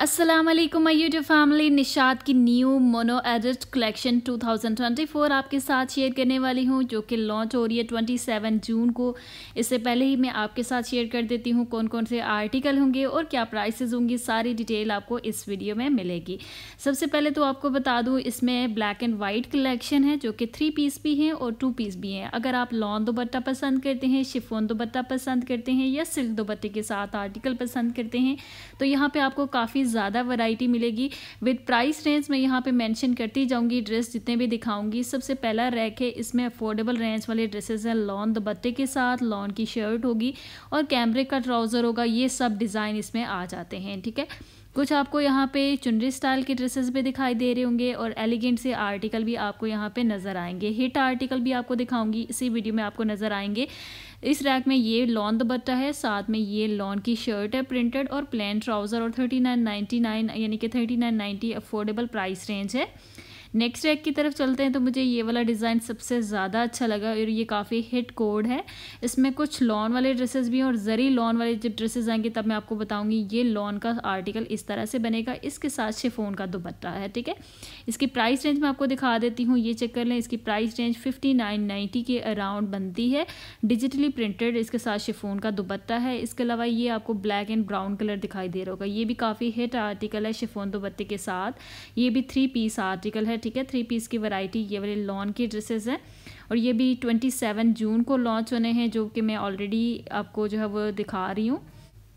Aslam my YouTube family Nishat की new mono edit collection 2024 आपके साथ शेयर करने वाली हूँ जो कि लॉन्च हो रही है 27 जून को इससे पहले ही मैं आपके साथ शेयर कर देती हूँ कौन कौन से आर्टिकल होंगे और क्या प्राइसेस होंगी सारी डिटेल आपको इस वीडियो में मिलेगी सबसे पहले तो आपको बता दूँ इसमें ब्लैक एंड वाइट कलेक्शन है जो कि थ्री पीस भी हैं और टू पीस भी हैं अगर आप लॉन्ग दोपट्टा पसंद करते हैं शिफोन दोपट्टा पसंद करते हैं या सिल्क दोपट्टे के साथ आर्टिकल पसंद करते हैं तो यहाँ पर आपको काफ़ी ज़्यादा वैरायटी मिलेगी विद प्राइस रेंज में यहाँ पे मेंशन करती जाऊँगी ड्रेस जितने भी दिखाऊँगी सबसे पहला रैक है इसमें अफोर्डेबल रेंज वाले ड्रेसेस हैं लॉन दुपट्टे के साथ लॉन की शर्ट होगी और कैमरे का ट्राउज़र होगा ये सब डिज़ाइन इसमें आ जाते हैं ठीक है कुछ आपको यहाँ पे चुनरी स्टाइल के ड्रेसेस भी दिखाई दे रहे होंगे और एलिगेंट से आर्टिकल भी आपको यहाँ पे नज़र आएंगे हिट आर्टिकल भी आपको दिखाऊंगी इसी वीडियो में आपको नज़र आएंगे इस रैक में ये लॉन दुपट्टा है साथ में ये लॉन की शर्ट है प्रिंटेड और प्लेन ट्राउज़र और थर्टी नाइन नाइन्टी नाइन यानी कि thirty nine affordable price range है नेक्स्ट रैक की तरफ चलते हैं तो मुझे ये वाला डिज़ाइन सबसे ज़्यादा अच्छा लगा और ये काफ़ी हिट कोड है इसमें कुछ लॉन वाले ड्रेसेस भी हैं और ज़री लॉन वाले जब ड्रेसेस आएंगे तब मैं आपको बताऊँगी ये लॉन का आर्टिकल इस तरह से बनेगा इसके साथ शिफोन का दोपट्टा है ठीक है इसकी प्राइस रेंज मैं आपको दिखा देती हूँ ये चेक कर लें इसकी प्राइस रेंज फिफ्टी के अराउंड बनती है डिजिटली प्रिंटेड इसके साथ शिफोन का दोपट्टा है इसके अलावा ये आपको ब्लैक एंड ब्राउन कलर दिखाई दे रहा होगा ये भी काफ़ी हिट आर्टिकल है शिफोन दुपट्टे के साथ ये भी थ्री पीस आर्टिकल है ठीक है थ्री पीस की वैरायटी ये वाले लॉन की ड्रेसेस हैं और ये भी ट्वेंटी सेवन जून को लॉन्च होने हैं जो कि मैं ऑलरेडी आपको जो है वो दिखा रही हूँ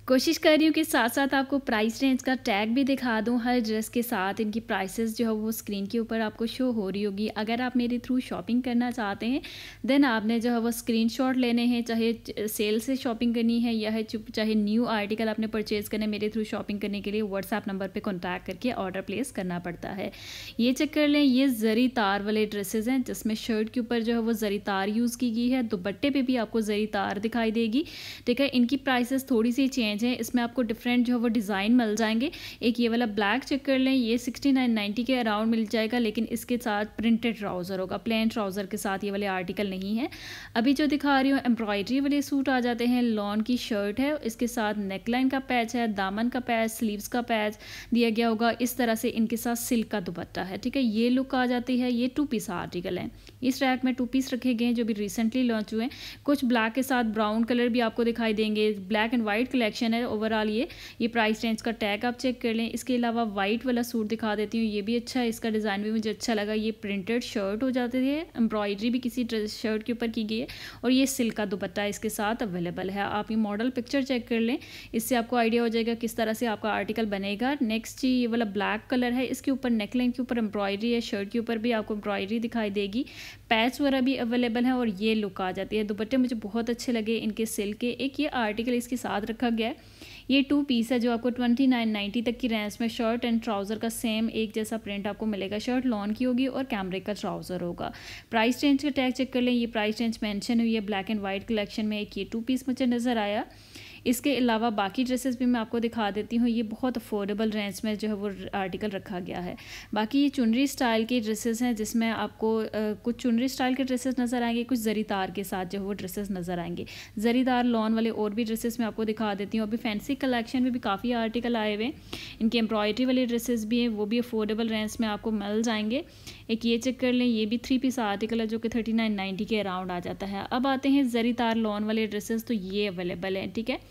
कोशिश कर रही हूँ कि साथ साथ आपको प्राइस रेंज का टैग भी दिखा दूँ हर ड्रेस के साथ इनकी प्राइसेस जो है वो स्क्रीन के ऊपर आपको शो हो रही होगी अगर आप मेरे थ्रू शॉपिंग करना चाहते हैं देन आपने जो है वो स्क्रीनशॉट लेने हैं चाहे सेल से शॉपिंग करनी है या है चाहे न्यू आर्टिकल आपने परचेज़ करना है मेरे थ्रू शॉपिंग करने के लिए व्हाट्सएप नंबर पर कॉन्टैक्ट करके ऑर्डर प्लेस करना पड़ता है ये चेक कर लें ये जरी तार वाले ड्रेसेज हैं जिसमें शर्ट के ऊपर जो है वो जरी तार यूज़ की गई है दुपट्टे पर भी आपको जरी तार दिखाई देगी ठीक है इनकी प्राइसेस थोड़ी सी चेंज रेंज है इसमें आपको डिफरेंट जो है वो डिज़ाइन मिल जाएंगे एक ये वाला ब्लैक चेक कर लें ये सिक्सटी नाइन नाइन्टी के अराउंड मिल जाएगा लेकिन इसके साथ प्रिंटेड ट्राउज़र होगा प्लेन ट्राउज़र के साथ ये वाले आर्टिकल नहीं है अभी जो दिखा रही हूँ एम्ब्रॉयडरी वाले सूट आ जाते हैं लॉन की शर्ट है इसके साथ नेकलाइन का पैच है दामन का पैच स्लीवस का पैच दिया गया होगा इस तरह से इनके साथ सिल्क का दुपट्टा है ठीक है ये लुक आ जाती है ये टू पीस आर्टिकल है इस रैक में टू पीस रखे गए हैं जो भी रिसेंटली लॉन्च हुए हैं कुछ ब्लैक के साथ ब्राउन कलर भी आपको दिखाई देंगे black and white collection collection है ओवरऑल ये ये प्राइस रेंज का टैग आप चेक कर लें इसके अलावा वाइट वाला सूट दिखा देती हूँ ये भी अच्छा है इसका डिज़ाइन भी मुझे अच्छा लगा ये प्रिंटेड शर्ट हो जाते थे एम्ब्रॉयडरी भी किसी ड्रेस शर्ट के ऊपर की गई है और ये सिल्क का दुपट्टा इसके साथ अवेलेबल है आप ये मॉडल पिक्चर चेक कर लें इससे आपको आइडिया हो जाएगा किस तरह से आपका आर्टिकल बनेगा नेक्स्ट जी ये वाला ब्लैक कलर है इसके ऊपर नेकलाइन के ऊपर एम्ब्रॉयडरी है शर्ट के ऊपर भी आपको एम्ब्रॉयडरी दिखाई देगी पैच वगैरह भी अवेलेबल है और ये लुक आ जाती है दुपट्टे मुझे बहुत अच्छे लगे इनके सिल्क के एक ये आर्टिकल इसके साथ रखा गया है ये टू पीस है जो आपको ट्वेंटी नाइन नाइन्टी तक की रेंज में शर्ट एंड ट्राउज़र का सेम एक जैसा प्रिंट आपको मिलेगा शर्ट लॉन की होगी और कैमरे का ट्राउज़र होगा प्राइस रेंज का टैग चेक कर लें ये प्राइस रेंज मैंशन हुई है ब्लैक एंड वाइट कलेक्शन में एक ये टू पीस मुझे नज़र आया इसके अलावा बाकी ड्रेसेस भी मैं आपको दिखा देती हूँ ये बहुत अफोर्डेबल रेंज में जो है वो आर्टिकल रखा गया है बाकी ये चुनरी स्टाइल के ड्रेसेस हैं जिसमें आपको कुछ चुनरी स्टाइल के ड्रेसेस नज़र आएंगे कुछ जरीदार के साथ जो है वो ड्रेसेस नज़र आएंगे जरीदार लॉन वाले और भी ड्रेसेस मैं आपको दिखा देती हूँ अभी फैंसी कलेक्शन में भी काफ़ी आर्टिकल आए हुए इनके एम्ब्रॉयडरी वाले ड्रेसेस भी हैं वो भी अफोर्डेबल रेंज में आपको मिल जाएंगे एक ये चेक कर लें ये भी थ्री पीस आर्टिकल है जो कि थर्टी नाइन नाइन्टी के अराउंड आ जाता है अब आते हैं जरीदार लॉन वाले ड्रेसेस तो ये अवेलेबल हैं ठीक है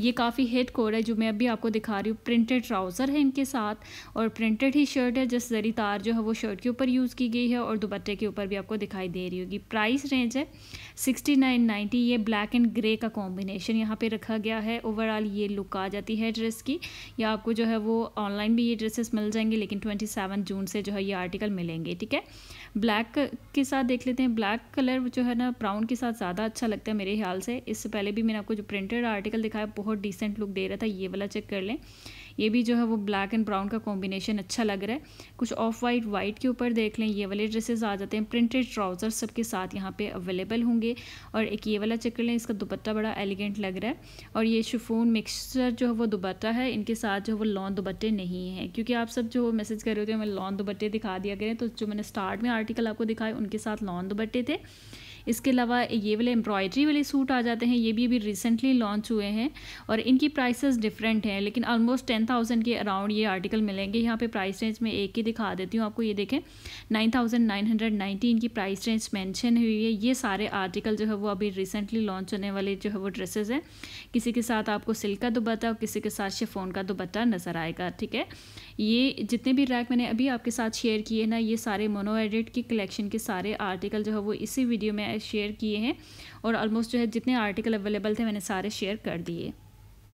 ये काफ़ी हिट कोड है जो मैं अभी आपको दिखा रही हूँ प्रिंटेड ट्राउज़र है इनके साथ और प्रिंटेड ही शर्ट है जिस जरी तार जो है वो शर्ट के ऊपर यूज़ की गई है और दुपट्टे के ऊपर भी आपको दिखाई दे रही होगी प्राइस रेंज है सिक्सटी नाइन ये ब्लैक एंड ग्रे का कॉम्बिनेशन यहाँ पे रखा गया है ओवरऑल ये लुक आ जाती है ड्रेस की या आपको जो है वो ऑनलाइन भी ये ड्रेसेस मिल जाएंगे लेकिन ट्वेंटी सेवन जून से जो है ये आर्टिकल मिलेंगे ठीक है ब्लैक के साथ देख लेते हैं ब्लैक कलर जो है ना ब्राउन के साथ ज़्यादा अच्छा लगता है मेरे ख्याल से इससे पहले भी मैंने आपको जो प्रिंटेड आर्टिकल दिखाया बहुत बहुत डिसेंट लुक दे रहा था ये वाला चेक कर लें ये भी जो है वो ब्लैक एंड ब्राउन का कॉम्बिनेशन अच्छा लग रहा है कुछ ऑफ वाइट वाइट के ऊपर देख लें ये वाले ड्रेसेस आ जाते हैं प्रिंटेड ट्राउज़र सबके साथ यहाँ पे अवेलेबल होंगे और एक ये वाला चेक कर लें इसका दुपट्टा बड़ा एलिगेंट लग रहा है और ये शिफोन मिक्सचर जो है वो दुपट्टा है इनके साथ जो है वो लॉन दुपट्टे नहीं है क्योंकि आप सब जो मैसेज कर रहे होते हैं मैं लॉन दुपट्टे दिखा दिया करें तो जो मैंने स्टार्ट में आर्टिकल आपको दिखाए उनके साथ लॉन दुपट्टे थे इसके अलावा ये वाले एम्ब्रॉयडरी वाले सूट आ जाते हैं ये भी अभी रिसेंटली लॉन्च हुए हैं और इनकी प्राइसेस डिफरेंट हैं लेकिन ऑलमोस्ट टेन थाउजेंड के अराउंड ये आर्टिकल मिलेंगे यहाँ पे प्राइस रेंज में एक ही दिखा देती हूँ आपको ये देखें nine thousand nine hundred ninety इनकी प्राइस रेंज मैंशन हुई है ये सारे आर्टिकल जो है वो अभी रिसेंटली लॉन्च होने वाले जो है वो ड्रेसेज हैं किसी के साथ आपको सिल्क का दुबट्टा और किसी के साथ शेफोन का दुबट्टा नज़र आएगा ठीक है ये जितने भी रैक मैंने अभी आपके साथ शेयर किए ना ये सारे मोनो एडिट की कलेक्शन के सारे आर्टिकल जो है वो इसी वीडियो में शेयर किए हैं और ऑलमोस्ट जो है जितने आर्टिकल अवेलेबल थे मैंने सारे शेयर कर दिए